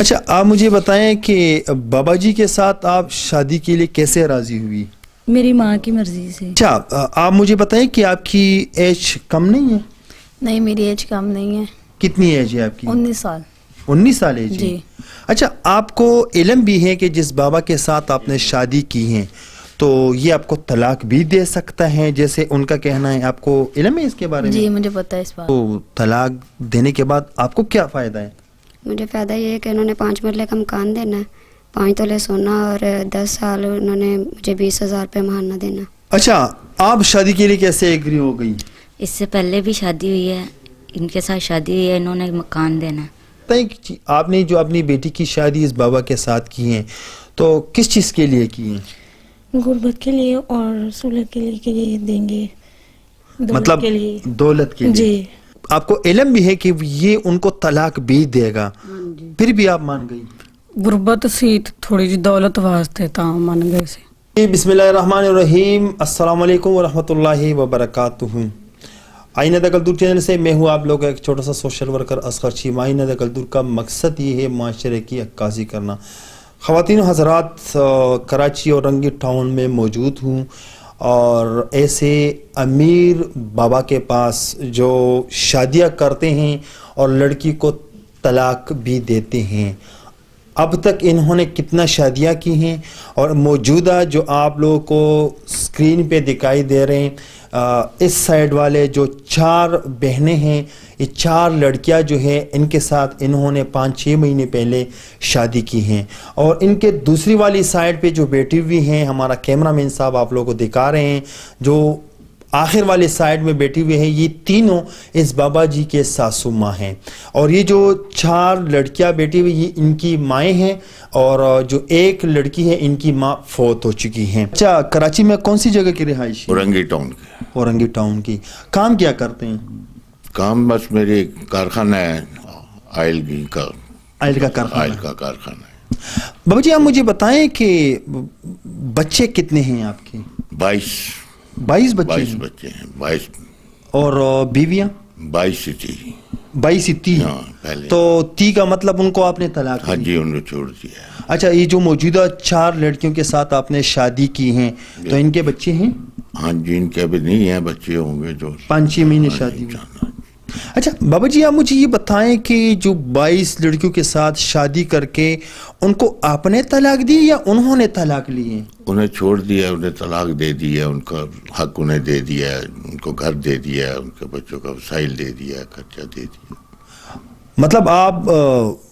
अच्छा आप मुझे बताएं कि बाबा जी के साथ आप शादी के लिए कैसे राजी हुई मेरी माँ की मर्जी से अच्छा आप मुझे बताएं कि आपकी एज कम नहीं है नहीं मेरी एज कम नहीं है कितनी एज है आपकी उन्नीस साल उन्नीस साल एज जी अच्छा आपको इलम भी है कि जिस बाबा के साथ आपने शादी की है तो ये आपको तलाक भी दे सकता है जैसे उनका कहना है आपको इलम है इसके बारे में जी मुझे पता है इस बात तो तलाक देने के बाद आपको क्या फ़ायदा है मुझे फ़ायदा ये है कि उन्होंने पाँच मरले का मकान देना है पाँच तोले सोना और दस साल उन्होंने मुझे बीस हज़ार रुपये महाना देना अच्छा आप शादी के लिए कैसे एग्री हो गई इससे पहले भी शादी हुई है इनके साथ शादी हुई है इन्होंने मकान देना है आपने जो अपनी बेटी की शादी इस बाबा के साथ की है तो किस चीज़ के लिए की है गुर्बत के लिए और सुलह के लिए के लिए देंगे दौलत मतलब के लिए दौलत के लिए जी आपको इलम भी है कि ये उनको तलाक भी देगा फिर भी आप मान गई गुर्बत सी तो थोड़ी जी दौलत वास्ते मान गए से बिस्मिल्लाहिर्रहमानिर्रहीम अस्सलाम वालेकुम वरहमतुल्लाहि वबरकातुहू आइना दकलदूर चैनल से मैं हूँ आप लोग एक छोटा सा सोशल वर्कर असगर शीम आइना दकलदूर का मकसद ये है माशरे की अक्कासी करना ख़वान हजरात कराची और रंगी टाउन में मौजूद हूँ और ऐसे अमीर बाबा के पास जो शादियां करते हैं और लड़की को तलाक भी देते हैं अब तक इन्होंने कितना शादियां की हैं और मौजूदा जो आप लोगों को स्क्रीन पे दिखाई दे रहे हैं आ, इस साइड वाले जो चार बहनें हैं ये चार लड़कियां जो है इनके साथ इन्होंने पाँच छः महीने पहले शादी की हैं और इनके दूसरी वाली साइड पे जो बेटी हुई हैं हमारा कैमरामैन साहब आप लोगों को दिखा रहे हैं जो आखिर वाले साइड में बैठी हुई है ये तीनों इस बाबा जी के सासू माँ हैं और ये जो चार लड़कियाँ बैठी हुई ये इनकी माएँ हैं और जो एक लड़की है इनकी माँ फौत हो चुकी हैं अच्छा कराची में कौन सी जगह की रिहाइश औरंगी टाउन की औरंगी टाउन की काम क्या करते हैं काम बस मेरे कारखाना है आयल का आयल का कारखाना आयल का कारखाना है बाबू जी आप मुझे बताएं कि बच्चे कितने हैं आपके बाईस बाईस बच्चे बाईस बच्चे हैं बाईस और बीविया बाईस थी बाईस हाँ, पहले तो ती का मतलब उनको आपने तलाक हाँ जी उन्होंने छोड़ दिया अच्छा ये जो मौजूदा चार लड़कियों के साथ आपने शादी की है तो इनके बच्चे हैं हाँ जी इनके अभी नहीं है बच्चे होंगे जो पाँच छह महीने हाँ शादी अच्छा बाबा जी आप मुझे ये बताएं कि जो 22 लड़कियों के साथ शादी करके उनको आपने तलाक दी या उन्होंने तलाक लिए उन्हें छोड़ दिया उन्हें तलाक दे दिया उनका हक उन्हें दे दिया उनको घर दे दिया उनके बच्चों का वसाइल दे दिया खर्चा दे दिया मतलब आप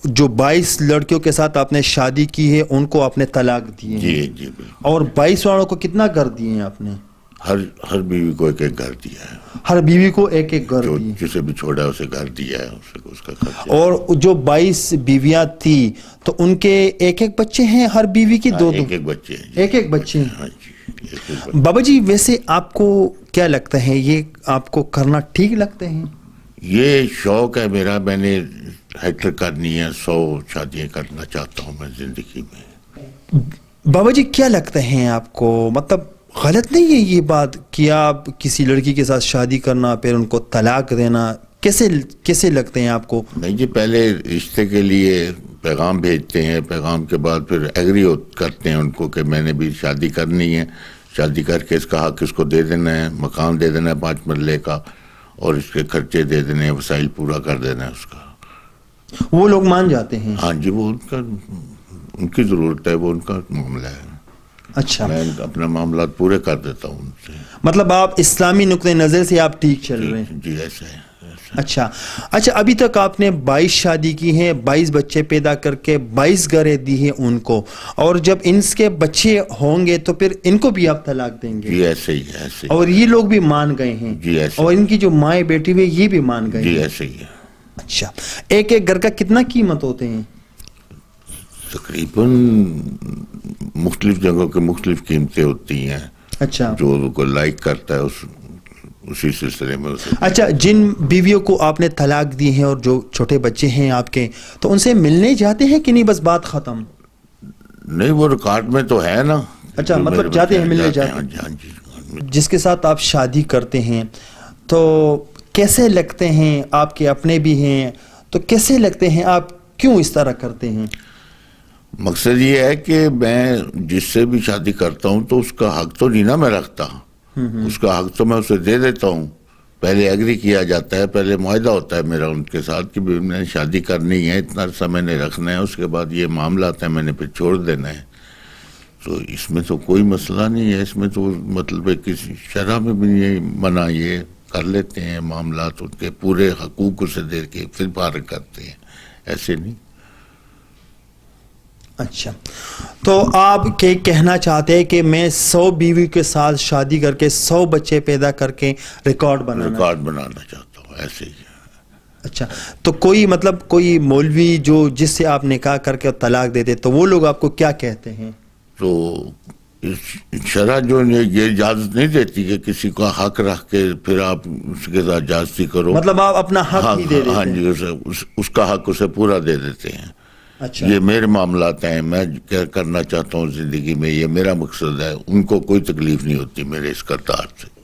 जो 22 लड़कियों के साथ आपने शादी की है उनको आपने तलाक दिए जी जी और 22 वालों को कितना कर दिए आपने हर हर बीवी को एक एक घर दिया है हर बीवी को एक एक घर जिसे भी छोड़ा उसे घर दिया है उसे उसका खर्चा और जो 22 बीवियां थी तो उनके एक एक बच्चे हैं हर बीवी की हाँ, दो दो एक दो एक बच्चे हैं एक एक बच्चे हैं हाँ जी बाबा जी वैसे आपको क्या लगता है ये आपको करना ठीक लगते हैं ये शौक है मेरा मैंने हेटर करनी है सौ शादियाँ करना चाहता हूँ मैं जिंदगी में बाबा जी क्या लगता है आपको मतलब गलत नहीं है ये बात कि आप किसी लड़की के साथ शादी करना फिर उनको तलाक देना कैसे कैसे लगते हैं आपको नहीं जी पहले रिश्ते के लिए पैगाम भेजते हैं पैगाम के बाद फिर एग्री करते हैं उनको कि मैंने भी शादी करनी है शादी करके इसका हक इसको दे देना है मकान दे देना है पाँच मरले का और इसके खर्चे दे देने हैं वसाइल पूरा कर देना है उसका वो लोग मान जाते हैं हाँ जी वो उनका उनकी ज़रूरत है वो उनका मामला है अच्छा मैं अपना मामला पूरे कर देता हूँ उनसे मतलब आप इस्लामी नुक़ नज़र से आप ठीक चल रहे हैं जी ऐसे है अच्छा अच्छा अभी तक आपने 22 शादी की है 22 बच्चे पैदा करके 22 घरें दी हैं उनको और जब इनके बच्चे होंगे तो फिर इनको भी आप तलाक देंगे जी ऐसे ही ऐसे और ये लोग भी मान गए हैं जी ऐसे और इनकी जो माए बेटी हुई ये भी मान गए जी ऐसे ही अच्छा एक एक घर का कितना कीमत होते हैं तकरीबन मुख्तलिफ जगहों के मुख्तलिफ कीमतें होती हैं अच्छा जो उनको लाइक करता है उस उसी सिलसिले में अच्छा जिन बीवियों को आपने तलाक दी है और जो छोटे बच्चे हैं आपके तो उनसे मिलने जाते हैं कि नहीं बस बात ख़त्म नहीं वो रिकॉर्ड में तो है ना अच्छा मतलब जाते हैं मिलने जाते हैं हाँ जिसके साथ आप शादी करते हैं तो कैसे लगते हैं आपके अपने भी हैं तो कैसे लगते हैं आप क्यों इस तरह करते हैं मकसद ये है कि मैं जिससे भी शादी करता हूँ तो उसका हक तो नहीं ना मैं रखता हम्म, हम्म। उसका हक तो मैं उसे दे देता हूँ पहले एग्री किया जाता है पहले माहा होता है मेरा उनके साथ कि भाई मैंने शादी करनी है इतना समय नहीं रखना है उसके बाद ये मामला आता है मैंने फिर छोड़ देना है तो इसमें तो कोई मसला नहीं है इसमें तो मतलब किसी शराह में भी नहीं मना ये कर लेते हैं मामला तो उनके पूरे हकूक उसे दे के फिर पार करते हैं ऐसे नहीं अच्छा तो आप के कहना चाहते हैं कि मैं सौ बीवी के साथ शादी करके सौ बच्चे पैदा करके रिकॉर्ड बनाना रिकॉर्ड बनाना चाहता हूँ ऐसे ही अच्छा तो कोई मतलब कोई मौलवी जो जिससे आप निकाह करके तलाक दे दे तो वो लोग आपको क्या कहते हैं तो शरा जो ये इजाजत नहीं देती कि किसी का हक रख के फिर आप उसके साथ जाती करो मतलब आप अपना हक हाँ, ही दे हाँ देते हाँ जी उस, उसका हक उसे पूरा दे देते हैं अच्छा ये मेरे मामला हैं मैं क्या करना चाहता हूँ ज़िंदगी में ये मेरा मकसद है उनको कोई तकलीफ नहीं होती मेरे इस करतार से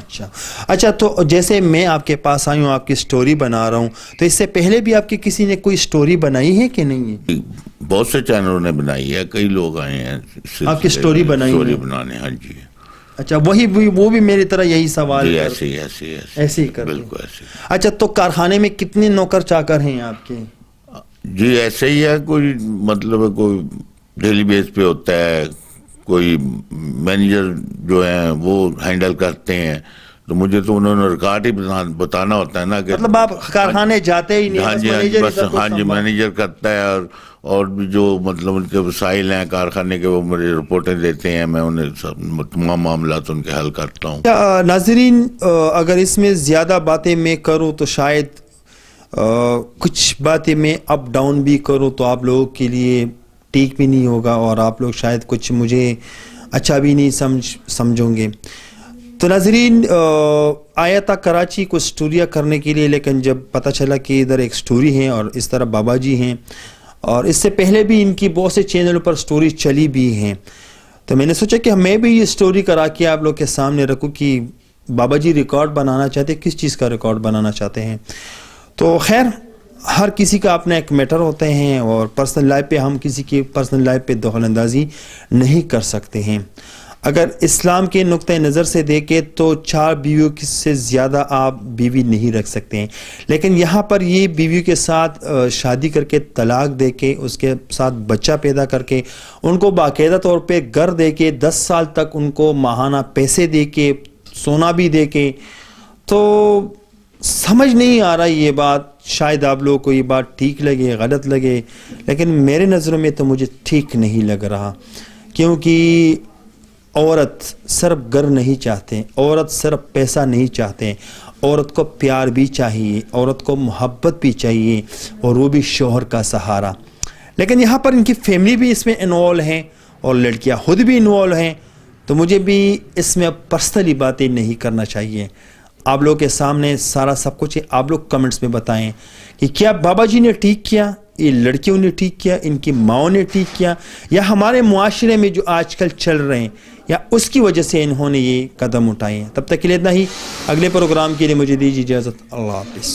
अच्छा अच्छा तो जैसे मैं आपके पास आई हूँ आपकी स्टोरी बना रहा हूँ तो इससे पहले भी आपकी किसी ने कोई स्टोरी बनाई है कि नहीं है बहुत से चैनलों ने बनाई है कई लोग आए हैं आपकी स्टोरी बनाई स्टोरी बनाने हाँ जी अच्छा वही भी वो भी मेरी तरह यही सवाल ऐसे ऐसे ऐसे ही कर बिल्कुल ऐसे अच्छा तो कारखाने में कितने नौकर चाकर हैं आपके जी ऐसे ही है कोई मतलब कोई डेली बेस पे होता है कोई मैनेजर जो है वो हैंडल करते हैं तो मुझे तो उन्होंने रिकॉर्ड ही बताना होता है ना कि मतलब आप कारखाने जाते ही नहीं हाँ जी हाँ जी बस हाँ जी मैनेजर करता है और और भी जो मतलब उनके वसाइल हैं कारखाने के वो मुझे रिपोर्टें देते हैं मैं उन्हें सब तमाम मामला उनके हल करता हूँ नाजरीन अगर इसमें ज़्यादा बातें मैं करूँ तो शायद कुछ बातें मैं अप डाउन भी करूँ तो आप लोगों के लिए ठीक भी नहीं होगा और आप लोग शायद कुछ मुझे अच्छा भी नहीं समझ समझोगे तो नाजरीन आया था कराची को स्टोरिया करने के लिए लेकिन जब पता चला कि इधर एक स्टोरी है और इस तरह बाबा जी हैं और इससे पहले भी इनकी बहुत से चैनलों पर स्टोरी चली भी हैं तो मैंने सोचा कि मैं भी ये स्टोरी करा के आप लोग के सामने रखूँ कि बाबा जी रिकॉर्ड बनाना चाहते किस चीज़ का रिकॉर्ड बनाना चाहते हैं तो खैर हर किसी का अपना एक मैटर होते हैं और पर्सनल लाइफ पे हम किसी की पर्सनल लाइफ पे दखल अंदाजी नहीं कर सकते हैं अगर इस्लाम के नुक़ नज़र से देखें तो चार बीवियों से ज़्यादा आप बीवी नहीं रख सकते हैं लेकिन यहाँ पर ये बीवियों के साथ शादी करके तलाक दे के उसके साथ बच्चा पैदा करके उनको बाकायदा तौर पे घर दे के दस साल तक उनको माहाना पैसे दे के सोना भी दे के तो समझ नहीं आ रहा ये बात शायद आप लोगों को ये बात ठीक लगे गलत लगे लेकिन मेरे नज़रों में तो मुझे ठीक नहीं लग रहा क्योंकि औरत सिर्फ घर नहीं चाहते औरत सिर्फ पैसा नहीं चाहते औरत को प्यार भी चाहिए औरत को मोहब्बत भी चाहिए और वो भी शोहर का सहारा लेकिन यहाँ पर इनकी फैमिली भी इसमें इन्वॉल्व हैं और लड़कियाँ खुद भी इन्वॉल्व हैं तो मुझे भी इसमें अब पर्सनली बातें नहीं करना चाहिए आप लोगों के सामने सारा सब कुछ आप लोग कमेंट्स में बताएं कि क्या बाबा जी ने ठीक किया ये लड़कियों ने ठीक किया इनकी माओ ने ठीक किया या हमारे माशरे में जो आजकल चल रहे हैं या उसकी वजह से इन्होंने ये कदम उठाए हैं तब तक के लिए इतना ही अगले प्रोग्राम के लिए मुझे दीजिए इजाज़त अल्लाह हाफि